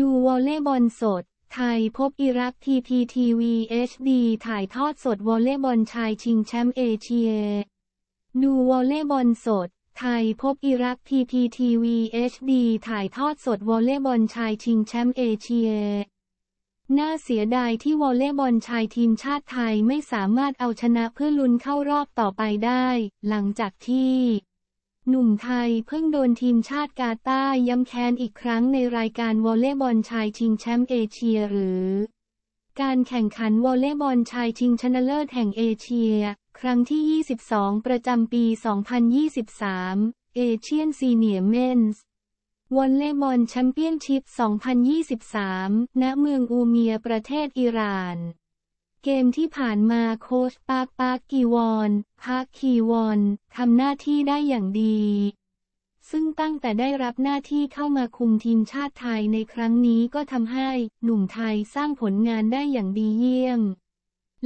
ดูวอลเล่บอลสด ไทยพบอิรักทีทีทีวีเอชดีถ่ายทอดสดวอลเล่บอลชายชิงแชมป์เอเชีย ดูวอลเล่บอลสด ไทยพบอิรักทีทีทีวีเอชดีถ่ายทอดสดวอลเล่บอลชายชิงแชมป์เอเชีย น่าเสียดายที่วอลเล่บอลชายทีมชาติไทยไม่สามารถเอาชนะเพื่อลุ้นเข้ารอบต่อไปได้ หลังจากที่หนุ่มไทยเพิ่งโดนทีมชาติกาตาร์ย้ำแค้นอีกครั้งในรายการวอลเลย์บอลชายชิงแชมป์เอเชียหรือ การแข่งขันวอลเลย์บอลชายชิงชนะเลิศแห่งเอเชีย ครั้งที่ 22 ประจำปี 2023 เอเชียนซีเนียร์เมนส์วอลเลย์บอลแชมเปี้ยนชิพ2023ณเมืองอูเมียประเทศอิหร่านเกมที่ผ่านมาโค้ชปาร์ปาคกีวอนพาคีวอนทำหน้าที่ได้อย่างดี ซึ่งตั้งแต่ได้รับหน้าที่เข้ามาคุมทีมชาติไทยในครั้งนี้ก็ทำให้หนุ่มไทยสร้างผลงานได้อย่างดีเยี่ยม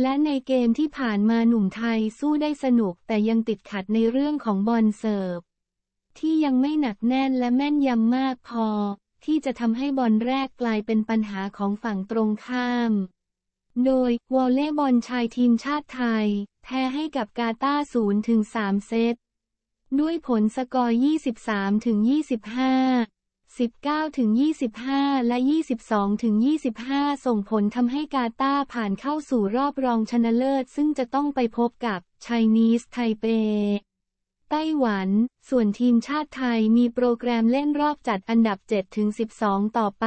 และในเกมที่ผ่านมาหนุ่มไทยสู้ได้สนุกแต่ยังติดขัดในเรื่องของบอลเสิร์ฟที่ยังไม่หนักแน่นและแม่นยำมากพอ ที่จะทำให้บอลแรกกลายเป็นปัญหาของฝั่งตรงข้ามโดยวอลเล่บอลชายทีมชาติไทย แพ้ให้กับกาตาร์0ถึง3เซต ด้วยผลสกอร์23ถึง25 19ถึง25 และ 22ถึง25 ส่งผลทำให้กาตาผ่านเข้าสู่รอบรองชนะเลิศ ซึ่งจะต้องไปพบกับไชนีสไทเปไต้หวัน ส่วนทีมชาติไทยมีโปรแกรมเล่นรอบจัดอันดับ7ถึง12 ต่อไป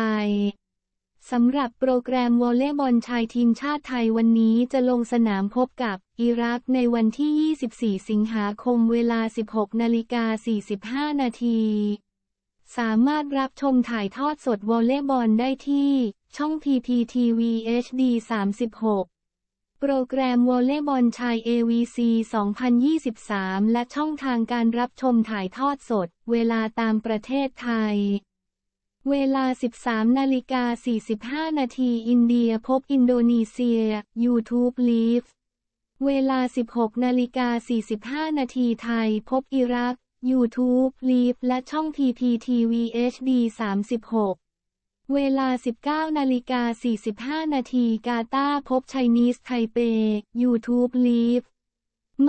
สำหรับโปรแกรมวอลเลย์บอลชายทีมชาติไทยวันนี้จะลงสนามพบกับอิรักในวันที่ 24 สิงหาคมเวลา 16 นาฬิกา 45 นาที สามารถรับชมถ่ายทอดสดวอลเลย์บอลได้ที่ ช่อง PPTV HD 36 โปรแกรมวอลเลย์บอลชาย AVC 2023 และช่องทางการรับชมถ่ายทอดสด เวลาตามประเทศไทยเวลา 13นาฬิกา45นาทีอินเดียพบอินโดนีเซีย YouTube Live เวลา 16นาฬิกา45นาทีไทยพบอิรัก YouTube Live และช่อง p p t v HD 36 เวลา 19นาฬิกา45นาทีกาตาพบไชนีสไทเป YouTube Live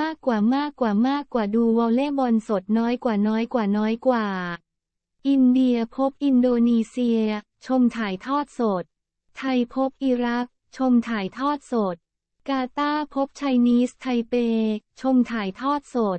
มากกว่ามากกว่ามากกว่าดูวอลเล่บอลสดน้อยกว่าน้อยกว่าน้อยกว่าอินเดียพบอินโดนีเซีย ชมถ่ายทอดสด ไทยพบอิรัก ชมถ่ายทอดสด กาตาร์พบไชนีสไทเป ชมถ่ายทอดสด